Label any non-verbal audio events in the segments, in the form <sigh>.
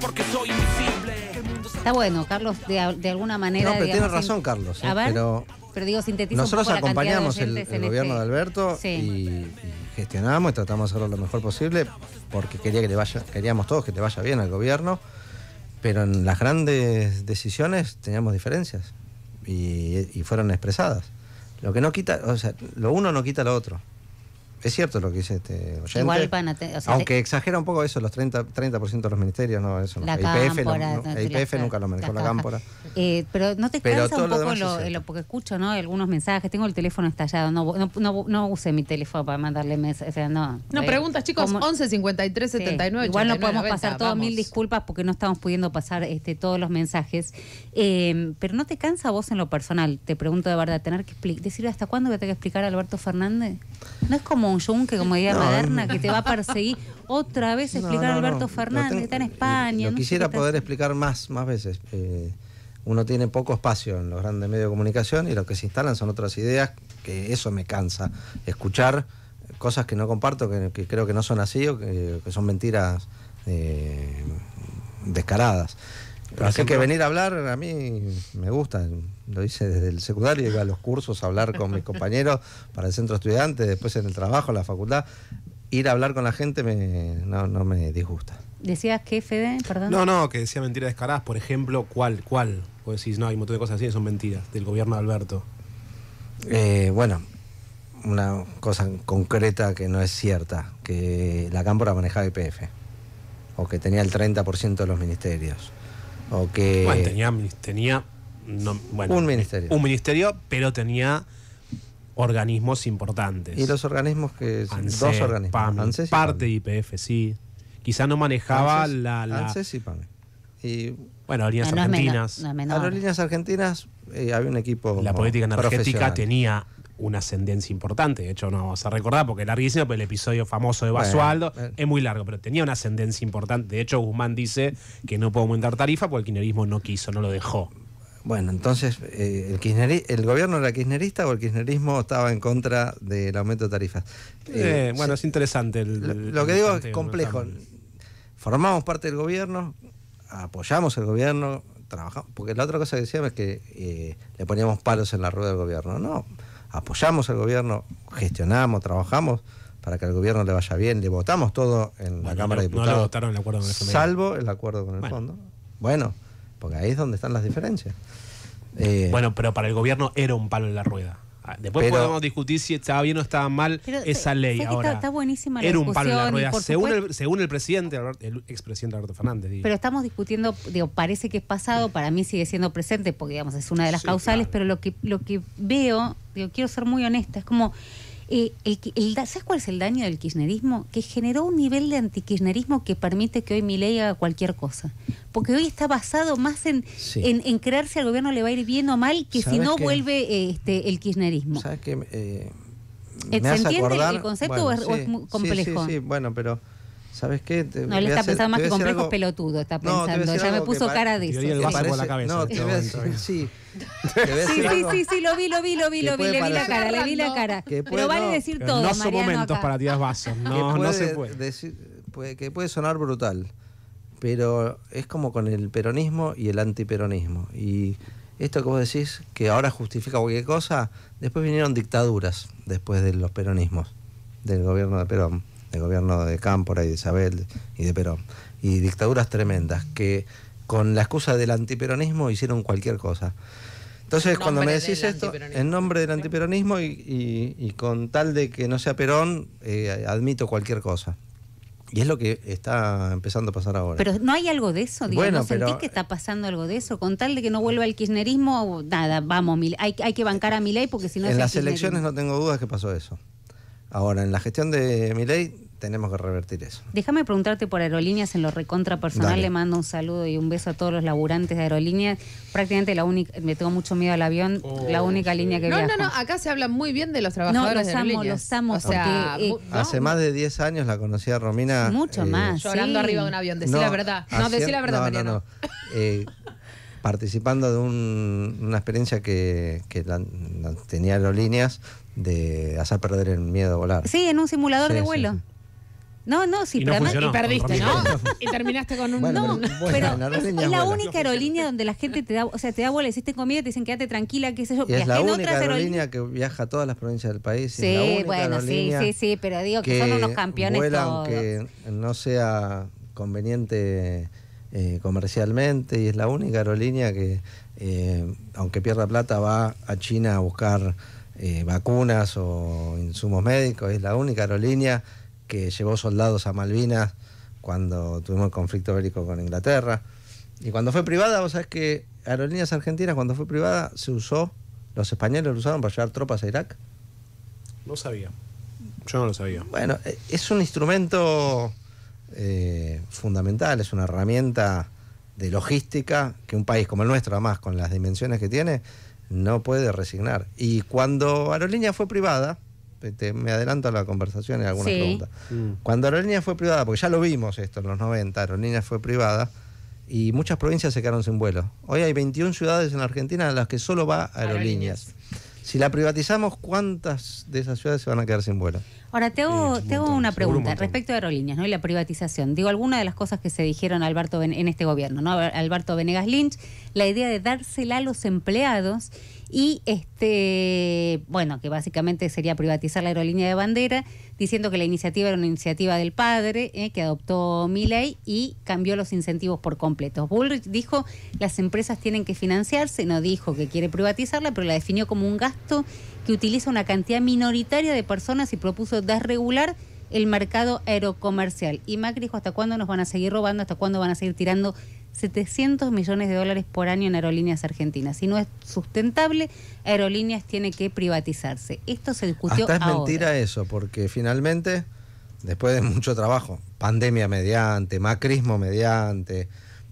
porque soy invisible. Está bueno, Carlos, de, alguna manera. No, pero tienes razón, Carlos. ¿eh? pero, digo, Nosotros acompañamos el, gobierno este- de Alberto y, gestionamos y tratamos de hacerlo lo mejor posible porque quería que vaya, queríamos todos que te vaya bien al gobierno, pero en las grandes decisiones teníamos diferencias y, y fueron expresadas. Lo que no quita, o sea, lo uno no quita lo otro es cierto lo que dice este aunque eh, exagera un poco eso, los 30%, 30 de los ministerios, no, eso no. La IPF, nunca lo manejó la, cámpora. Eh, pero no te cansa un poco lo, porque escucho, ¿no? Algunos mensajes, tengo el teléfono estallado, no, no, use mi teléfono para mandarle mensajes, no. No, eh, preguntas, chicos, 11 53 79 Igual no podemos pasar todos, mil disculpas porque no estamos pudiendo pasar este todos los mensajes. Em, pero no te cansa vos en lo personal, te pregunto de verdad, tener que decir hasta cuándo voy a tener que explicar a Alberto Fernández. No es como un yunque, como idea moderna que te va a perseguir. Otra vez explicar Alberto Fernández, está en España. Lo quisiera poder explicar más, más veces. Eh, uno tiene poco espacio en los grandes medios de comunicación y lo que se instalan son otras ideas, que eso me cansa. Escuchar cosas que no comparto, que, creo que no son así o que, son mentiras eh, descaradas. Así que venir a hablar a mí me gusta. Lo hice desde el secundario, iba a los cursos a hablar con mis <laughs> compañeros para el centro estudiante, después en el trabajo, en la facultad. Ir a hablar con la gente me, no, me disgusta. ¿Decías que, Fede? Perdón. No, no, que decía mentiras descaradas. Por ejemplo, ¿cuál? ¿Cuál? Vos decís, no, hay un montón de cosas así que son mentiras del gobierno de Alberto. Eh, bueno, una cosa concreta que no es cierta, que la Cámpora manejaba IPF o que tenía el 30% de los ministerios. Bueno, tenía, un ministerio. Un ministerio, pero tenía organismos importantes. Y los organismos que... dos organismos. parte de IPF, sí. Quizá no manejaba la, y bueno, Aerolíneas argentinas, no Argentinas. Aerolíneas Argentinas había un equipo. La política energética tenía una ascendencia importante. De hecho, no vamos a recordar porque es larguísimo, pero el episodio famoso de Basualdo es muy largo, pero tenía una ascendencia importante. De hecho, Guzmán dice que no puede aumentar tarifa porque el kirchnerismo no quiso, no lo dejó. Bueno, entonces, eh, el, ¿el gobierno era kirchnerista o el kirchnerismo estaba en contra del aumento de tarifas? Eh, bueno, es interesante. lo, que digo es complejo. Formamos parte del gobierno, apoyamos el gobierno, trabajamos. Porque la otra cosa que decíamos es que eh, le poníamos palos en la rueda del gobierno. No apoyamos al gobierno, gestionamos, trabajamos para que al gobierno le vaya bien, le votamos todo en la Cámara de Diputados. Salvo el acuerdo con el fondo. Bueno, porque ahí es donde están las diferencias. Eh, bueno, pero para el gobierno era un palo en la rueda. Ah, después podemos discutir si estaba bien o estaba mal eh, esa ley. Ahora, está, buenísima la Era un palo en la rueda, según el, según el presidente, el expresidente Alberto Fernández. Pero estamos discutiendo, digo, parece que es pasado, para mí sigue siendo presente, porque digamos, es una de las causales, pero lo que, lo que veo quiero ser muy honesta, es como... Eh, el, ¿Sabes cuál es el daño del kirchnerismo? Que generó un nivel de anti antikirchnerismo que permite que hoy mi ley haga cualquier cosa. Porque hoy está basado más en, en, en, si al gobierno le va a ir bien o mal que si no vuelve este, el kirchnerismo. ¿Sabes qué? Eh, ¿Se entiende el concepto o, es, complejo? sí, bueno, pero ¿Sabes qué? no, le está pensando más que complejos pelotudo está pensando. ya me puso cara de eso. Y la cabeza. No, sí. sí, sí, sí, lo vi, lo vi, lo vi, lo vi, le vi la cara, le vi la cara. Pero vale decir todo, No son momentos para tirar vasos, no, no se puede. puede. Que puede sonar brutal, pero es como con el peronismo y el antiperonismo. Y esto que vos decís, que ahora justifica cualquier cosa, después vinieron dictaduras, después de los peronismos, del gobierno de Perón el gobierno de Cámpora y de Isabel y de Perón, y dictaduras tremendas que con la excusa del antiperonismo hicieron cualquier cosa. Entonces, cuando me decís esto, en nombre del antiperonismo y, con tal de que no sea Perón, eh, admito cualquier cosa. Y es lo que está empezando a pasar ahora. Pero no hay algo de eso, digamos. ¿No ¿Sentís que está eh, pasando algo de eso? Con tal de que no vuelva el kirchnerismo, nada, vamos, hay, hay que bancar a Milei porque si no... En las elecciones no tengo dudas que pasó eso. Ahora, en la gestión de Milei tenemos que revertir eso. Déjame preguntarte por aerolíneas en lo recontra personal. Le mando un saludo y un beso a todos los laburantes de aerolíneas. Prácticamente la única, me tengo mucho miedo al avión, la oh, única línea que no, viajo. No, no, acá se habla muy bien de los trabajadores de aerolíneas. no, los amo. O sea, eh, hace más de 10 años la conocí Romina. Mucho eh, más. Llorando arriba de un avión, decía la verdad. No, decir la verdad, No, eh, participando de una experiencia que, tenía aerolíneas de hacer perder el miedo a volar. Sí, en un simulador de vuelo. No, no, sí, y pero además, perdiste, ¿no? y terminaste con un no. es, la única aerolínea donde la gente te da, o sea, te da bola, hiciste comida, te dicen quédate tranquila, qué sé yo. es la única aerolínea que viaja a todas las provincias del país. Sí, bueno, sí, sí, sí, pero digo que, son unos campeones que no sea conveniente eh, comercialmente y es la única aerolínea que, eh, aunque pierda plata, va a China a buscar eh, vacunas o insumos médicos. Es la única aerolínea que llevó soldados a Malvinas cuando tuvimos el conflicto bélico con Inglaterra. Y cuando fue privada, vos sabés que Aerolíneas Argentinas, cuando fue privada, se usó, los españoles lo usaron para llevar tropas a Irak. No sabía. Yo no lo sabía. Bueno, eh, es un instrumento eh, fundamental, es una herramienta de logística que un país como el nuestro, además, con las dimensiones que tiene, no puede resignar. Y cuando Aerolínea fue privada, me adelanto a la conversación y algunas preguntas. Mm. Cuando Aerolínea fue privada, porque ya lo vimos esto en los 90, Aerolíneas fue privada y muchas provincias se quedaron sin vuelo. Hoy hay 21 ciudades en la Argentina en las que solo va aerolíneas. Si la privatizamos, ¿cuántas de esas ciudades se van a quedar sin vuelo? Ahora, te hago, una pregunta respecto a aerolíneas ¿no? y la privatización. Digo, alguna de las cosas que se dijeron Alberto en este gobierno, ¿no? Alberto Venegas Lynch, la idea de dársela a los empleados y este bueno que básicamente sería privatizar la aerolínea de bandera diciendo que la iniciativa era una iniciativa del padre ¿eh? que adoptó mi ley y cambió los incentivos por completo. Bullrich dijo las empresas tienen que financiarse, no dijo que quiere privatizarla, pero la definió como un gasto que utiliza una cantidad minoritaria de personas y propuso regular el mercado aerocomercial. Y Macri dijo, ¿hasta cuándo nos van a seguir robando? ¿Hasta cuándo van a seguir tirando 700 millones de dólares por año en aerolíneas argentinas? Si no es sustentable, aerolíneas tiene que privatizarse. Esto se discutió Hasta es mentira eso, porque finalmente, después de mucho trabajo, pandemia mediante, macrismo mediante,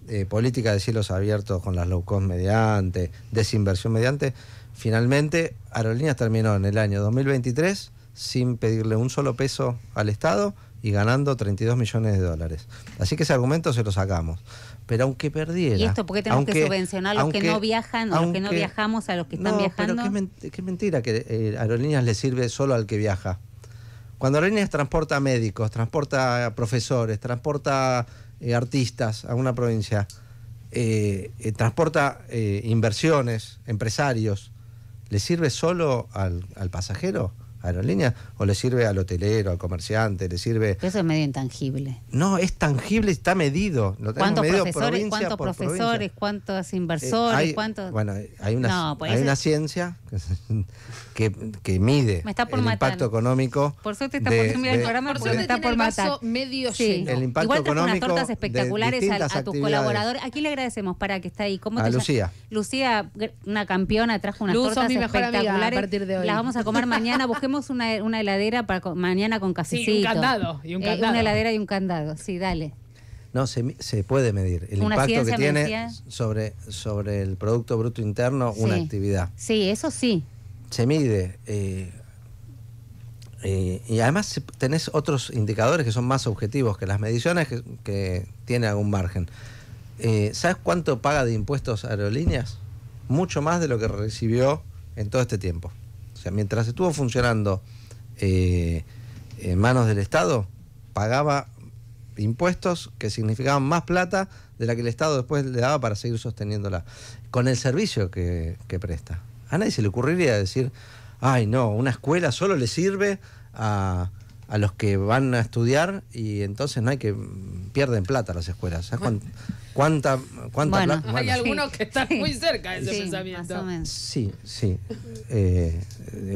eh, política de cielos abiertos con las low cost mediante, desinversión mediante, finalmente Aerolíneas terminó en el año 2023 sin pedirle un solo peso al Estado y ganando 32 millones de dólares. Así que ese argumento se lo sacamos. Pero aunque perdiera... ¿Y esto por qué tenemos que subvencionar a los que no viajan, a los que no viajamos, a los que están no, viajando? Pero qué, mentira que eh, Aerolíneas le sirve solo al que viaja. Cuando Aerolíneas transporta médicos, transporta profesores, transporta eh, artistas a una provincia, eh, transporta inversiones, empresarios, ¿le sirve solo al pasajero? aerolínea o le sirve al hotelero, al comerciante, le sirve... eso es medio intangible. No, es tangible, está medido. ¿Cuántos profesores, cuántos, profesores cuántos inversores? Eh, cuántos... Bueno, hay una, pues hay ciencia que, que mide el impacto económico... Por suerte está de, por, el programa por me está por matar. medio sí. El impacto Igual unas tortas espectaculares a, tus colaboradores Aquí le agradecemos para que está ahí. ¿Cómo a Lucía. Lucía, una campeona, trajo unas tortas espectaculares. Las vamos a comer mañana. Busquemos <laughs> una, heladera para mañana con cafecito. un candado. Y eh, una heladera y un candado, sí, dale. No, se, puede medir el impacto que tiene sobre, sobre el Producto Bruto Interno una actividad. Sí, eso sí. Se mide. Eh, eh, y además tenés otros indicadores que son más objetivos que las mediciones que, tiene algún margen. ¿Sabes cuánto paga de impuestos aerolíneas? Mucho más de lo que recibió en todo este tiempo mientras estuvo funcionando eh, en manos del Estado, pagaba impuestos que significaban más plata de la que el Estado después le daba para seguir sosteniéndola, con el servicio que, presta. A nadie se le ocurriría decir, ay no, una escuela solo le sirve a, a los que van a estudiar y entonces no hay que pierden plata las escuelas. ¿Cuánta, cuánta Hay algunos que están muy cerca de ese pensamiento. Sí, sí. Eh,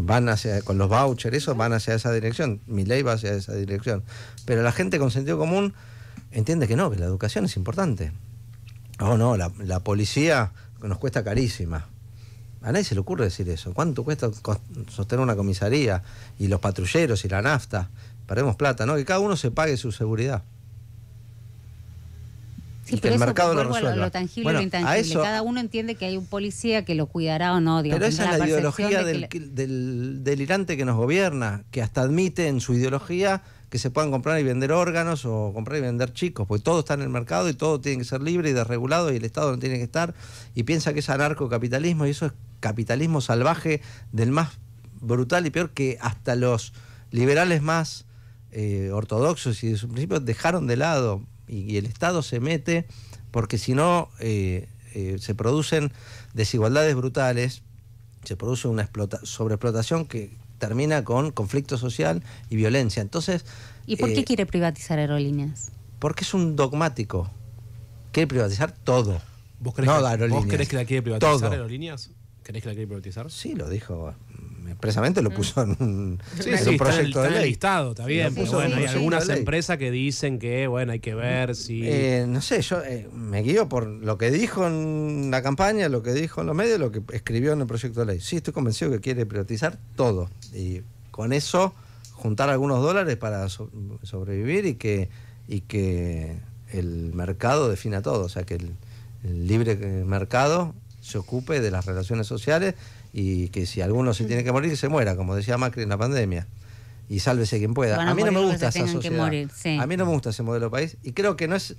van hacia, con los vouchers, eso van hacia esa dirección. Mi ley va hacia esa dirección. Pero la gente con sentido común entiende que no, que la educación es importante. Oh, no, la, policía nos cuesta carísima. A nadie se le ocurre decir eso. ¿Cuánto cuesta sostener una comisaría? Y los patrulleros y la nafta. Paremos plata, ¿no? Que cada uno se pague su seguridad el mercado lo tangible Cada uno entiende que hay un policía que lo cuidará o no. pero esa es la, ideología del, delirante que nos gobierna, que hasta admite en su ideología que se puedan comprar y vender órganos o comprar y vender chicos, porque todo está en el mercado y todo tiene que ser libre y desregulado y el Estado no tiene que estar y piensa que es anarcocapitalismo y eso es capitalismo salvaje del más brutal y peor que hasta los liberales más eh, ortodoxos y de su principio... dejaron de lado y, el Estado se mete porque si no eh, eh, se producen desigualdades brutales, se produce una sobreexplotación que termina con conflicto social y violencia. Entonces, ¿Y por qué eh, quiere privatizar aerolíneas? Porque es un dogmático. Quiere privatizar todo. ¿Vos crees, que, crees que la quiere privatizar aerolíneas? ¿Crees que la quiere privatizar? Sí, lo dijo expresamente lo mm. puso en un, un proyecto de ley. de ley. Listado, está bien, hay algunas empresas que dicen que, bueno, hay que ver si... Eh, no sé, yo eh, me guío por lo que dijo en la campaña, lo que dijo en los medios, lo que escribió en el proyecto de ley. Sí, estoy convencido que quiere privatizar todo. Y con eso juntar algunos dólares para sobrevivir y que, y que el mercado defina todo, o sea, que el libre mercado se ocupe de las relaciones sociales y que si alguno se mm. tiene que morir, se muera, como decía Macri en la pandemia. Y sálvese quien pueda. a mí no me gusta esa sociedad. A mí no me gusta ese modelo de país y creo que no es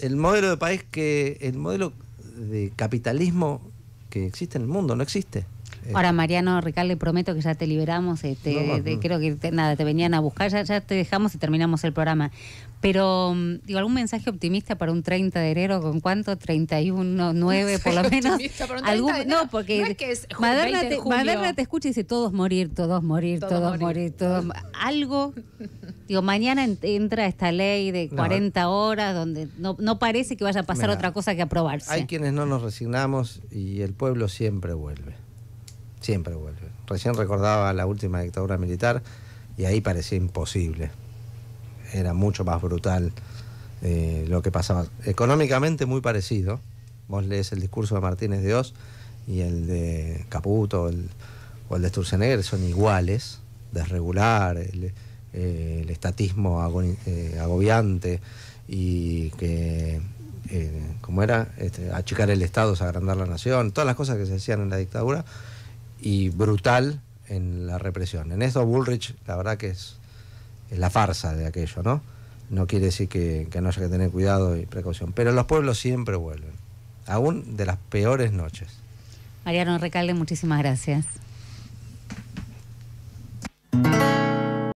el modelo de país que el modelo de capitalismo que existe en el mundo, no existe. Eh. Ahora, Mariano, Ricardo, le prometo que ya te liberamos. Este, creo que nada, te venían a buscar, ya, te dejamos y terminamos el programa. Pero, mm, digo, algún mensaje optimista para un 30 de enero, ¿con cuánto? 31, 9 por lo <laughs> menos. Para un no, porque Maderna, te, escucha y dice todos morir, todos morir, todos, morir. algo. Digo, mañana entra esta ley de 40 horas donde no, parece que vaya a pasar otra cosa que aprobarse. Hay quienes no nos resignamos y el pueblo siempre vuelve siempre vuelve. Recién recordaba la última dictadura militar y ahí parecía imposible. Era mucho más brutal eh, lo que pasaba. Económicamente muy parecido. Vos lees el discurso de Martínez de Oz y el de Caputo o el de Sturzenegger, son iguales, desregular, el, eh, estatismo eh, agobiante y que como era, este, achicar el Estado, agrandar la nación, todas las cosas que se decían en la dictadura, y brutal en la represión. En eso Bullrich, la verdad que es, la farsa de aquello, ¿no? No quiere decir que, que, no haya que tener cuidado y precaución, pero los pueblos siempre vuelven, aún de las peores noches. Mariano Recalde, muchísimas gracias.